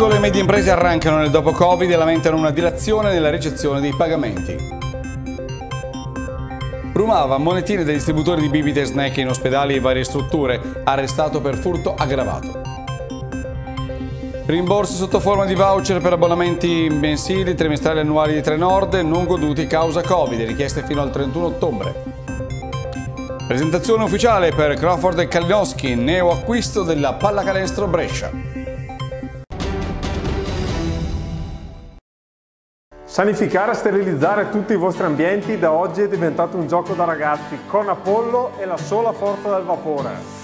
Piccole e medie imprese arrancano nel dopo Covid e lamentano una dilazione nella ricezione dei pagamenti. Rumava monetine dei distributori di bibite e snack in ospedali e varie strutture, arrestato per furto aggravato. Rimborsi sotto forma di voucher per abbonamenti mensili, trimestrali annuali di Trenord non goduti causa Covid, richieste fino al 31 ottobre. Presentazione ufficiale per Crawford e Kalinowski, neo acquisto della Pallacanestro Brescia. Sanificare e sterilizzare tutti i vostri ambienti da oggi è diventato un gioco da ragazzi con Apollo e la sola forza del vapore.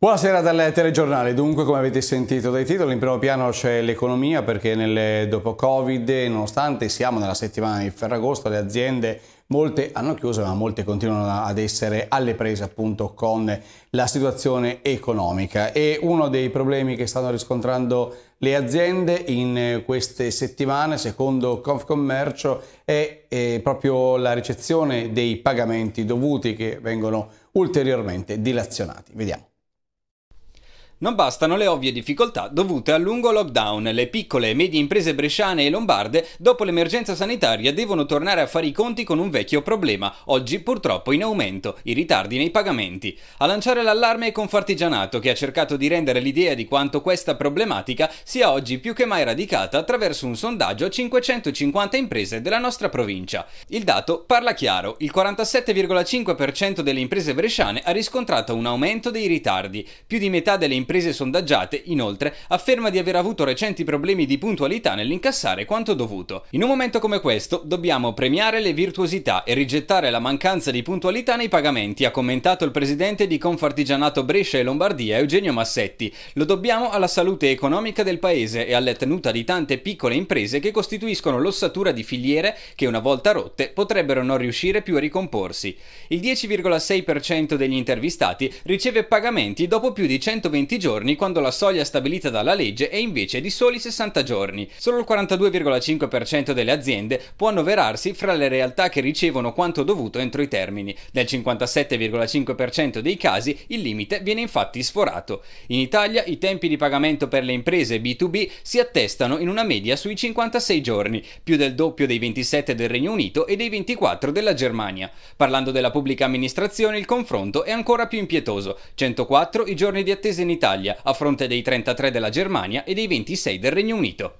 Buonasera dal telegiornale, dunque come avete sentito dai titoli in primo piano c'è l'economia perché nel dopo Covid, nonostante siamo nella settimana di Ferragosto, le aziende molte hanno chiuso ma molte continuano ad essere alle prese appunto con la situazione economica e uno dei problemi che stanno riscontrando le aziende in queste settimane, secondo Confcommercio, è, è eh, proprio la ricezione dei pagamenti dovuti che vengono ulteriormente dilazionati. Vediamo. Non bastano le ovvie difficoltà dovute al lungo lockdown. Le piccole e medie imprese bresciane e lombarde, dopo l'emergenza sanitaria, devono tornare a fare i conti con un vecchio problema, oggi purtroppo in aumento, i ritardi nei pagamenti. A lanciare l'allarme è Confartigianato, che ha cercato di rendere l'idea di quanto questa problematica sia oggi più che mai radicata attraverso un sondaggio a 550 imprese della nostra provincia. Il dato parla chiaro, il 47,5% delle imprese bresciane ha riscontrato un aumento dei ritardi, più di metà delle imprese imprese sondaggiate, inoltre, afferma di aver avuto recenti problemi di puntualità nell'incassare quanto dovuto. In un momento come questo dobbiamo premiare le virtuosità e rigettare la mancanza di puntualità nei pagamenti, ha commentato il presidente di Confartigianato Brescia e Lombardia, Eugenio Massetti. Lo dobbiamo alla salute economica del paese e alla tenuta di tante piccole imprese che costituiscono l'ossatura di filiere che una volta rotte potrebbero non riuscire più a ricomporsi. Il 10,6% degli intervistati riceve pagamenti dopo più di 120 giorni quando la soglia stabilita dalla legge è invece di soli 60 giorni. Solo il 42,5% delle aziende può annoverarsi fra le realtà che ricevono quanto dovuto entro i termini. Nel 57,5% dei casi il limite viene infatti sforato. In Italia i tempi di pagamento per le imprese B2B si attestano in una media sui 56 giorni, più del doppio dei 27 del Regno Unito e dei 24 della Germania. Parlando della pubblica amministrazione il confronto è ancora più impietoso, 104 i giorni di attesa in Italia dell'Italia, a fronte dei 33 della Germania e dei 26 del Regno Unito.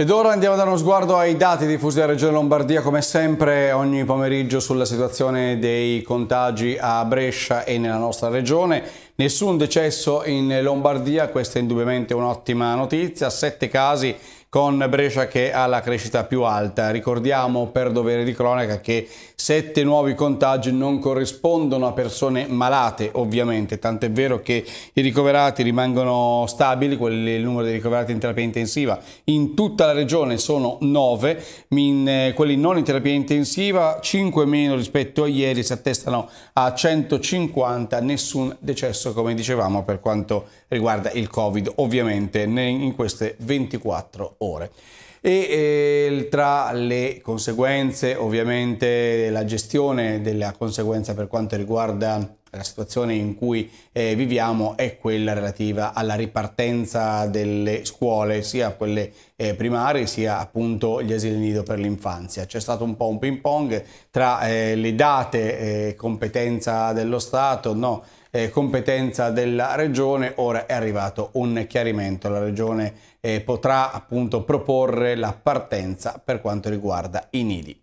Ed ora andiamo a dare uno sguardo ai dati diffusi dalla Regione Lombardia, come sempre ogni pomeriggio sulla situazione dei contagi a Brescia e nella nostra regione. Nessun decesso in Lombardia, questa è indubbiamente un'ottima notizia, 7 casi con Brescia che ha la crescita più alta. Ricordiamo per dovere di cronaca che sette nuovi contagi non corrispondono a persone malate ovviamente, tant'è vero che i ricoverati rimangono stabili, quelli, il numero dei ricoverati in terapia intensiva in tutta la regione sono 9, in, eh, quelli non in terapia intensiva 5 meno rispetto a ieri, si attestano a 150, nessun decesso come dicevamo per quanto riguarda il Covid ovviamente in queste 24 ore ore. E eh, tra le conseguenze, ovviamente, la gestione della conseguenza per quanto riguarda la situazione in cui eh, viviamo è quella relativa alla ripartenza delle scuole, sia quelle eh, primarie sia appunto gli asili nido per l'infanzia. C'è stato un po' un ping pong tra eh, le date eh, competenza dello Stato, no, eh, competenza della regione, ora è arrivato un chiarimento. La regione eh, potrà appunto proporre la partenza per quanto riguarda i nidi.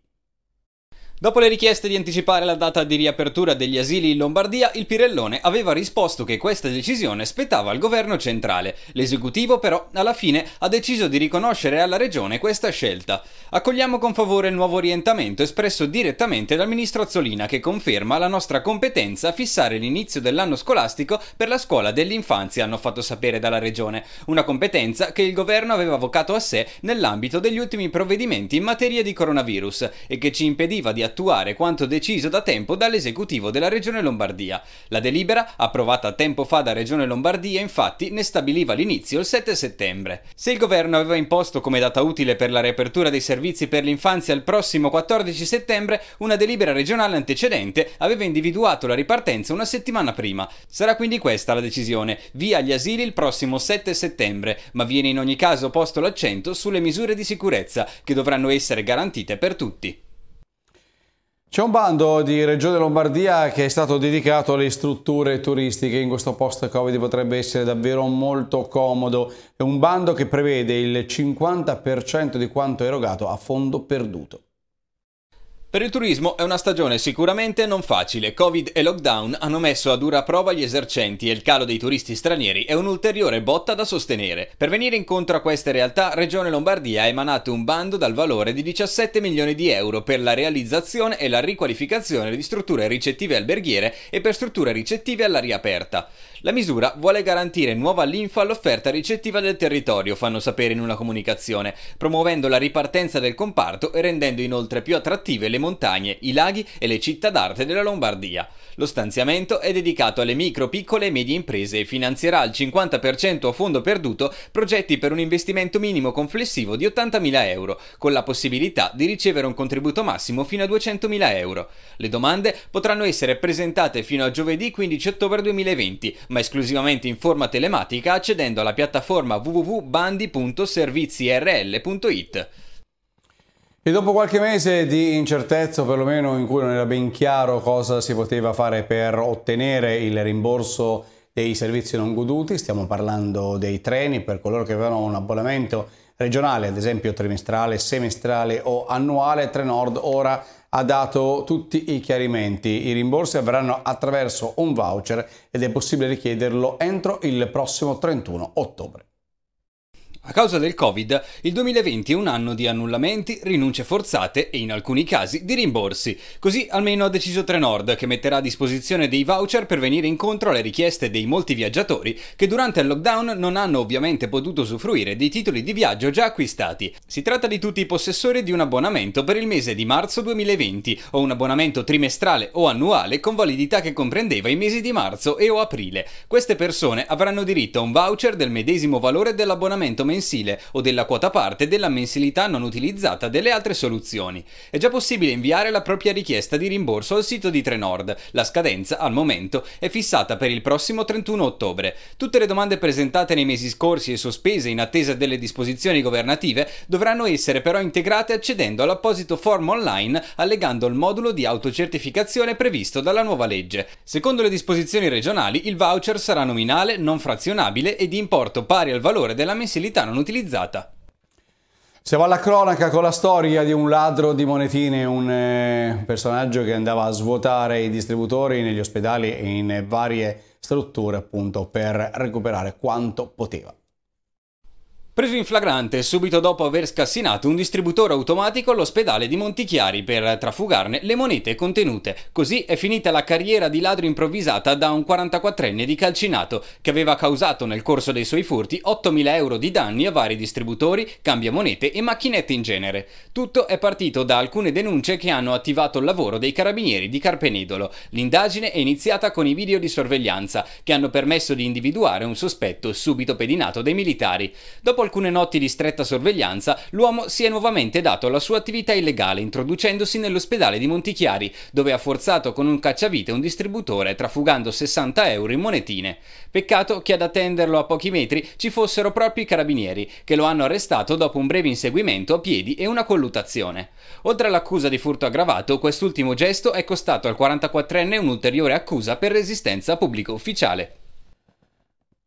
Dopo le richieste di anticipare la data di riapertura degli asili in Lombardia, il Pirellone aveva risposto che questa decisione spettava al governo centrale. L'esecutivo però alla fine ha deciso di riconoscere alla regione questa scelta. Accogliamo con favore il nuovo orientamento espresso direttamente dal ministro Azzolina che conferma la nostra competenza a fissare l'inizio dell'anno scolastico per la scuola dell'infanzia, hanno fatto sapere dalla regione, una competenza che il governo aveva avvocato a sé nell'ambito degli ultimi provvedimenti in materia di coronavirus e che ci impediva di attuare quanto deciso da tempo dall'esecutivo della Regione Lombardia. La delibera, approvata tempo fa da Regione Lombardia, infatti ne stabiliva l'inizio il 7 settembre. Se il governo aveva imposto come data utile per la riapertura dei servizi per l'infanzia il prossimo 14 settembre, una delibera regionale antecedente aveva individuato la ripartenza una settimana prima. Sarà quindi questa la decisione, via gli asili il prossimo 7 settembre, ma viene in ogni caso posto l'accento sulle misure di sicurezza che dovranno essere garantite per tutti. C'è un bando di Regione Lombardia che è stato dedicato alle strutture turistiche, in questo post-Covid potrebbe essere davvero molto comodo. È un bando che prevede il 50% di quanto erogato a fondo perduto. Per il turismo è una stagione sicuramente non facile. Covid e lockdown hanno messo a dura prova gli esercenti e il calo dei turisti stranieri è un'ulteriore botta da sostenere. Per venire incontro a queste realtà, Regione Lombardia ha emanato un bando dal valore di 17 milioni di euro per la realizzazione e la riqualificazione di strutture ricettive alberghiere e per strutture ricettive all'aria aperta. La misura vuole garantire nuova linfa all'offerta ricettiva del territorio, fanno sapere in una comunicazione, promuovendo la ripartenza del comparto e rendendo inoltre più attrattive le montagne, i laghi e le città d'arte della Lombardia. Lo stanziamento è dedicato alle micro, piccole e medie imprese e finanzierà al 50% a fondo perduto progetti per un investimento minimo complessivo di 80.000 euro, con la possibilità di ricevere un contributo massimo fino a 200.000 euro. Le domande potranno essere presentate fino a giovedì 15 ottobre 2020, ma esclusivamente in forma telematica accedendo alla piattaforma www.bandi.servizirl.it. E dopo qualche mese di incertezza, perlomeno in cui non era ben chiaro cosa si poteva fare per ottenere il rimborso dei servizi non goduti, stiamo parlando dei treni per coloro che avevano un abbonamento regionale, ad esempio trimestrale, semestrale o annuale, Trenord ora ha dato tutti i chiarimenti. I rimborsi avverranno attraverso un voucher ed è possibile richiederlo entro il prossimo 31 ottobre. A causa del Covid, il 2020 è un anno di annullamenti, rinunce forzate e in alcuni casi di rimborsi. Così almeno ha deciso Trenord, che metterà a disposizione dei voucher per venire incontro alle richieste dei molti viaggiatori che durante il lockdown non hanno ovviamente potuto usufruire dei titoli di viaggio già acquistati. Si tratta di tutti i possessori di un abbonamento per il mese di marzo 2020 o un abbonamento trimestrale o annuale con validità che comprendeva i mesi di marzo e o aprile. Queste persone avranno diritto a un voucher del medesimo valore dell'abbonamento mensile mensile o della quota parte della mensilità non utilizzata delle altre soluzioni. È già possibile inviare la propria richiesta di rimborso al sito di Trenord. La scadenza, al momento, è fissata per il prossimo 31 ottobre. Tutte le domande presentate nei mesi scorsi e sospese in attesa delle disposizioni governative dovranno essere però integrate accedendo all'apposito form online allegando il modulo di autocertificazione previsto dalla nuova legge. Secondo le disposizioni regionali, il voucher sarà nominale, non frazionabile e di importo pari al valore della mensilità non utilizzata. Siamo alla cronaca con la storia di un ladro di monetine, un eh, personaggio che andava a svuotare i distributori negli ospedali e in varie strutture appunto per recuperare quanto poteva. Preso in flagrante subito dopo aver scassinato un distributore automatico all'ospedale di Montichiari per trafugarne le monete contenute. Così è finita la carriera di ladro improvvisata da un 44enne di Calcinato che aveva causato nel corso dei suoi furti 8.000 euro di danni a vari distributori, cambiamonete e macchinette in genere. Tutto è partito da alcune denunce che hanno attivato il lavoro dei carabinieri di Carpenidolo. L'indagine è iniziata con i video di sorveglianza che hanno permesso di individuare un sospetto subito pedinato dai militari. Dopo alcune notti di stretta sorveglianza, l'uomo si è nuovamente dato alla sua attività illegale introducendosi nell'ospedale di Montichiari, dove ha forzato con un cacciavite un distributore trafugando 60 euro in monetine. Peccato che ad attenderlo a pochi metri ci fossero proprio i carabinieri, che lo hanno arrestato dopo un breve inseguimento a piedi e una colluttazione. Oltre all'accusa di furto aggravato, quest'ultimo gesto è costato al 44enne un'ulteriore accusa per resistenza a pubblico ufficiale.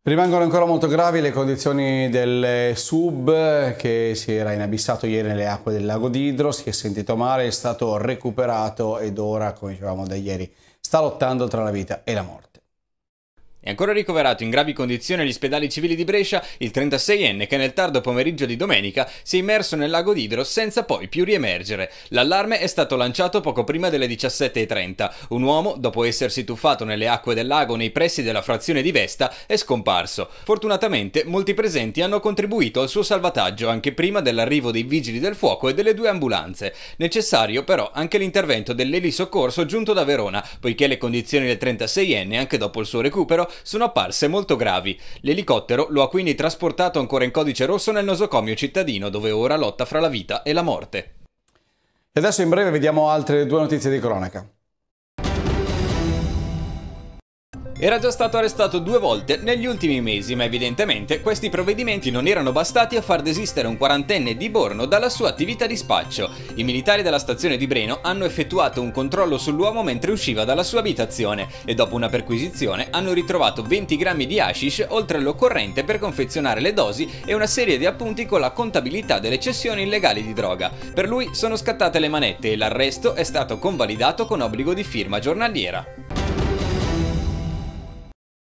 Rimangono ancora molto gravi le condizioni del sub che si era inabissato ieri nelle acque del lago d'Idro, si è sentito male, è stato recuperato ed ora, come dicevamo da ieri, sta lottando tra la vita e la morte. È ancora ricoverato in gravi condizioni agli ospedali civili di Brescia il 36enne che nel tardo pomeriggio di domenica si è immerso nel lago d'Idro senza poi più riemergere. L'allarme è stato lanciato poco prima delle 17.30. Un uomo, dopo essersi tuffato nelle acque del lago nei pressi della frazione di Vesta, è scomparso. Fortunatamente molti presenti hanno contribuito al suo salvataggio anche prima dell'arrivo dei vigili del fuoco e delle due ambulanze. Necessario però anche l'intervento dell'elisoccorso giunto da Verona, poiché le condizioni del 36enne, anche dopo il suo recupero, sono apparse molto gravi. L'elicottero lo ha quindi trasportato ancora in codice rosso nel nosocomio cittadino, dove ora lotta fra la vita e la morte. E adesso in breve vediamo altre due notizie di cronaca. Era già stato arrestato due volte negli ultimi mesi, ma evidentemente questi provvedimenti non erano bastati a far desistere un quarantenne di Borno dalla sua attività di spaccio. I militari della stazione di Breno hanno effettuato un controllo sull'uomo mentre usciva dalla sua abitazione e dopo una perquisizione hanno ritrovato 20 grammi di hashish oltre all'occorrente per confezionare le dosi e una serie di appunti con la contabilità delle cessioni illegali di droga. Per lui sono scattate le manette e l'arresto è stato convalidato con obbligo di firma giornaliera.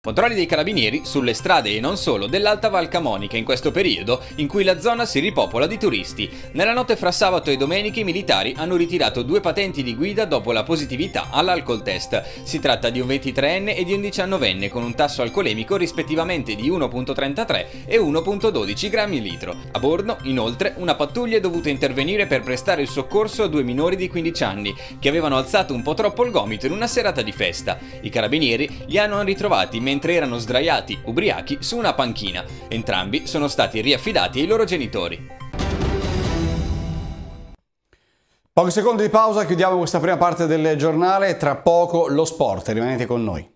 Controlli dei carabinieri sulle strade e non solo dell'Alta Val Camonica in questo periodo in cui la zona si ripopola di turisti. Nella notte fra sabato e domenica i militari hanno ritirato due patenti di guida dopo la positività all'alcol test. Si tratta di un 23enne e di un 19enne con un tasso alcolemico rispettivamente di 1.33 e 1.12 grammi litro. A bordo, inoltre, una pattuglia è dovuta intervenire per prestare il soccorso a due minori di 15 anni che avevano alzato un po' troppo il gomito in una serata di festa. I carabinieri li hanno ritrovati mentre mentre erano sdraiati, ubriachi, su una panchina. Entrambi sono stati riaffidati ai loro genitori. Pochi secondi di pausa, chiudiamo questa prima parte del giornale, tra poco lo sport, rimanete con noi.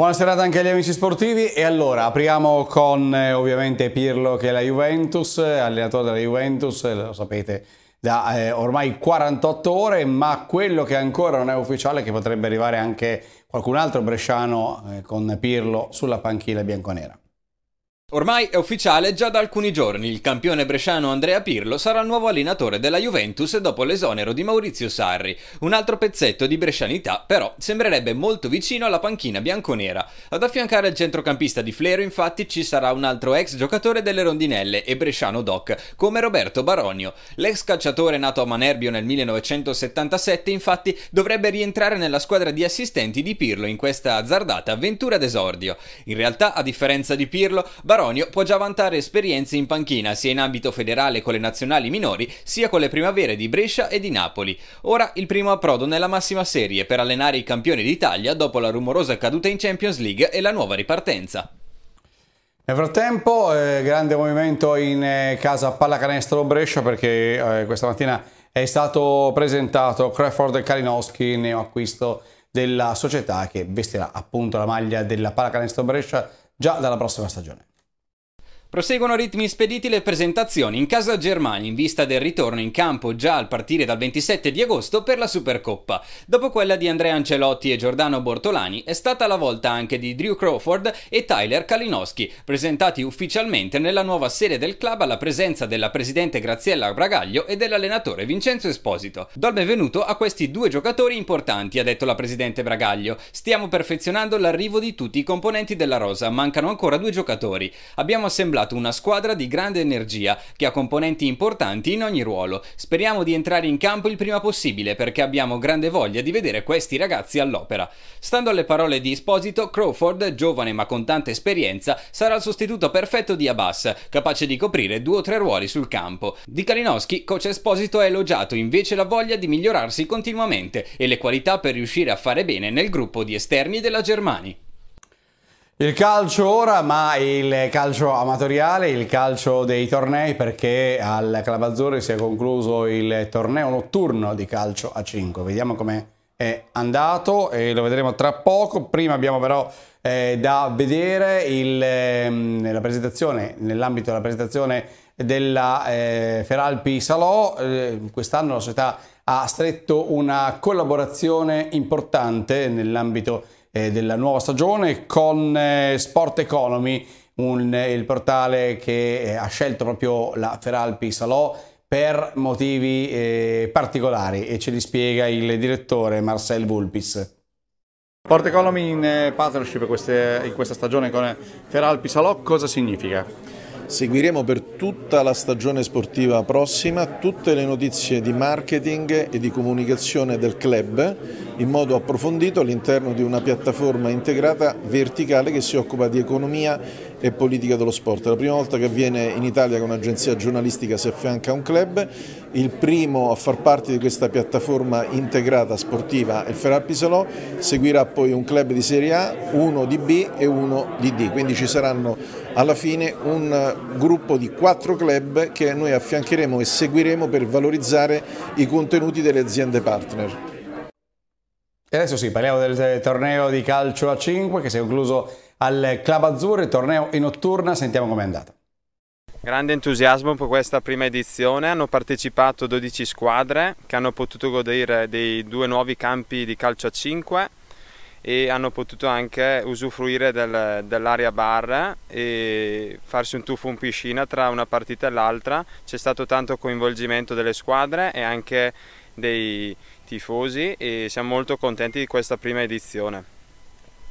buona serata anche agli amici sportivi e allora apriamo con eh, ovviamente Pirlo che è la Juventus, eh, allenatore della Juventus, eh, lo sapete da eh, ormai 48 ore, ma quello che ancora non è ufficiale è che potrebbe arrivare anche qualcun altro bresciano eh, con Pirlo sulla panchina bianconera. Ormai è ufficiale già da alcuni giorni, il campione bresciano Andrea Pirlo sarà il nuovo allenatore della Juventus dopo l'esonero di Maurizio Sarri. Un altro pezzetto di brescianità però sembrerebbe molto vicino alla panchina bianconera. Ad affiancare il centrocampista di Flero infatti ci sarà un altro ex giocatore delle rondinelle e bresciano doc, come Roberto Baronio. L'ex calciatore nato a Manerbio nel 1977 infatti dovrebbe rientrare nella squadra di assistenti di Pirlo in questa azzardata avventura d'esordio. In realtà, a differenza di Pirlo, Baronio Caronio può già vantare esperienze in panchina sia in ambito federale con le nazionali minori sia con le primavere di Brescia e di Napoli. Ora il primo approdo nella massima serie per allenare i campioni d'Italia dopo la rumorosa caduta in Champions League e la nuova ripartenza. Nel frattempo eh, grande movimento in eh, casa pallacanestro Brescia perché eh, questa mattina è stato presentato Crawford Kalinowski, neo acquisto della società che vestirà appunto la maglia della pallacanestro Brescia già dalla prossima stagione. Proseguono ritmi spediti le presentazioni in casa Germania in vista del ritorno in campo già a partire dal 27 di agosto per la Supercoppa. Dopo quella di Andrea Ancelotti e Giordano Bortolani è stata la volta anche di Drew Crawford e Tyler Kalinowski, presentati ufficialmente nella nuova sede del club alla presenza della presidente Graziella Bragaglio e dell'allenatore Vincenzo Esposito. Do il benvenuto a questi due giocatori importanti, ha detto la presidente Bragaglio. Stiamo perfezionando l'arrivo di tutti i componenti della rosa, mancano ancora due giocatori. Abbiamo assemblato stipulato una squadra di grande energia che ha componenti importanti in ogni ruolo. Speriamo di entrare in campo il prima possibile perché abbiamo grande voglia di vedere questi ragazzi all'opera. Stando alle parole di Esposito, Crawford, giovane ma con tanta esperienza, sarà il sostituto perfetto di Abbas, capace di coprire due o tre ruoli sul campo. Di Kalinowski, coach Esposito ha elogiato invece la voglia di migliorarsi continuamente e le qualità per riuscire a fare bene nel gruppo di esterni della Germania. Il calcio ora, ma il calcio amatoriale, il calcio dei tornei, perché al Club Clavazzurri si è concluso il torneo notturno di calcio a 5. Vediamo come è andato e lo vedremo tra poco. Prima abbiamo però eh, da vedere il, eh, la presentazione, nell'ambito della presentazione della eh, Feralpi Salò. Eh, quest'anno la società ha stretto una collaborazione importante nell'ambito eh, della nuova stagione con eh, Sport Economy, un, eh, il portale che eh, ha scelto proprio la Feralpi Salò per motivi eh, particolari e ce li spiega il direttore Marcel Vulpis. Sport Economy in partnership queste, in questa stagione con Feralpi Salò cosa significa? Seguiremo per tutta la stagione sportiva prossima tutte le notizie di marketing e di comunicazione del club in modo approfondito all'interno di una piattaforma integrata verticale che si occupa di economia e politica dello sport. È la prima volta che avviene in Italia che un'agenzia giornalistica si affianca a un club, il primo a far parte di questa piattaforma integrata sportiva è il Ferrar Pisolò, seguirà poi un club di Serie A, uno di B e uno di D, quindi ci saranno alla fine un gruppo di quattro club che noi affiancheremo e seguiremo per valorizzare i contenuti delle aziende partner. E adesso sì, parliamo del torneo di calcio a 5 che si è concluso al Club Azzurro, il torneo in notturna, sentiamo com'è andata. Grande entusiasmo per questa prima edizione, hanno partecipato 12 squadre che hanno potuto godere dei due nuovi campi di calcio a 5 e hanno potuto anche usufruire del, dell'area bar e farsi un tuffo in piscina tra una partita e l'altra. C'è stato tanto coinvolgimento delle squadre e anche dei tifosi e siamo molto contenti di questa prima edizione.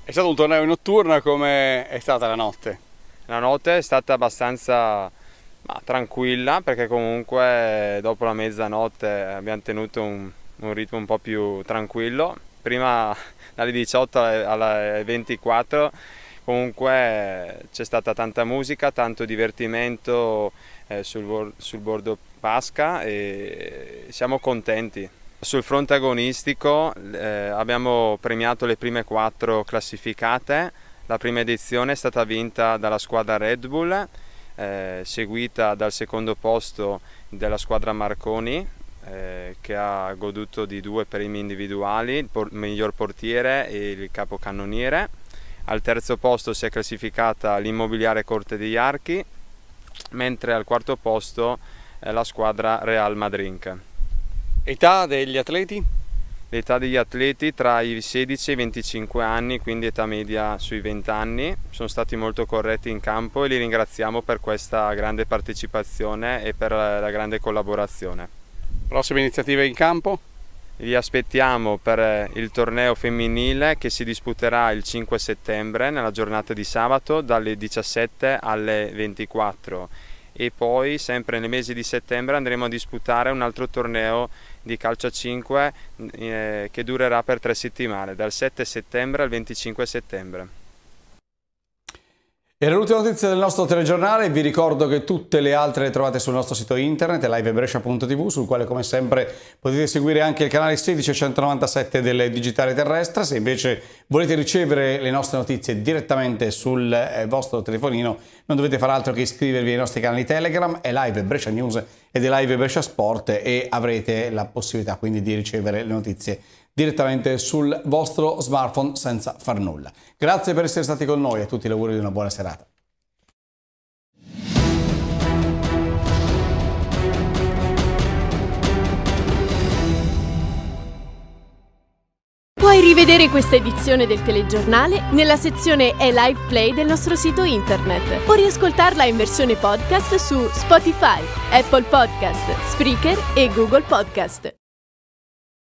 È stato un torneo notturno, come è stata la notte? La notte è stata abbastanza ma, tranquilla perché comunque dopo la mezzanotte abbiamo tenuto un, un ritmo un po' più tranquillo prima dalle 18 alle 24 comunque eh, c'è stata tanta musica, tanto divertimento eh, sul, sul, bordo Pasca e siamo contenti. Sul fronte agonistico eh, abbiamo premiato le prime quattro classificate, la prima edizione è stata vinta dalla squadra Red Bull, eh, seguita dal secondo posto della squadra Marconi eh, che ha goduto di due premi individuali, il por miglior portiere e il capocannoniere. Al terzo posto si è classificata l'immobiliare Corte degli Archi, mentre al quarto posto eh, la squadra Real Madrid. Età degli atleti? L'età degli atleti tra i 16 e i 25 anni, quindi età media sui 20 anni, sono stati molto corretti in campo e li ringraziamo per questa grande partecipazione e per la grande collaborazione. Prossime iniziative in campo? Vi aspettiamo per eh, il torneo femminile che si disputerà il 5 settembre nella giornata di sabato dalle 17 alle 24 e poi sempre nel mese di settembre andremo a disputare un altro torneo di calcio a 5 mm, eh, che durerà per tre settimane dal 7 settembre al 25 settembre. Era l'ultima notizia del nostro telegiornale, vi ricordo che tutte le altre le trovate sul nostro sito internet livebrescia.tv sul quale come sempre potete seguire anche il canale 16197 del Digitale Terrestre, se invece volete ricevere le nostre notizie direttamente sul eh, vostro telefonino non dovete far altro che iscrivervi ai nostri canali Telegram, è Live Brescia News ed è Live Brescia Sport e avrete la possibilità quindi di ricevere le notizie direttamente sul vostro smartphone senza far nulla. Grazie per essere stati con noi e a tutti l'auguro di una buona serata. Puoi rivedere questa edizione del telegiornale nella sezione e live play del nostro sito internet o riascoltarla in versione podcast su Spotify, Apple Podcast, Spreaker e Google Podcast.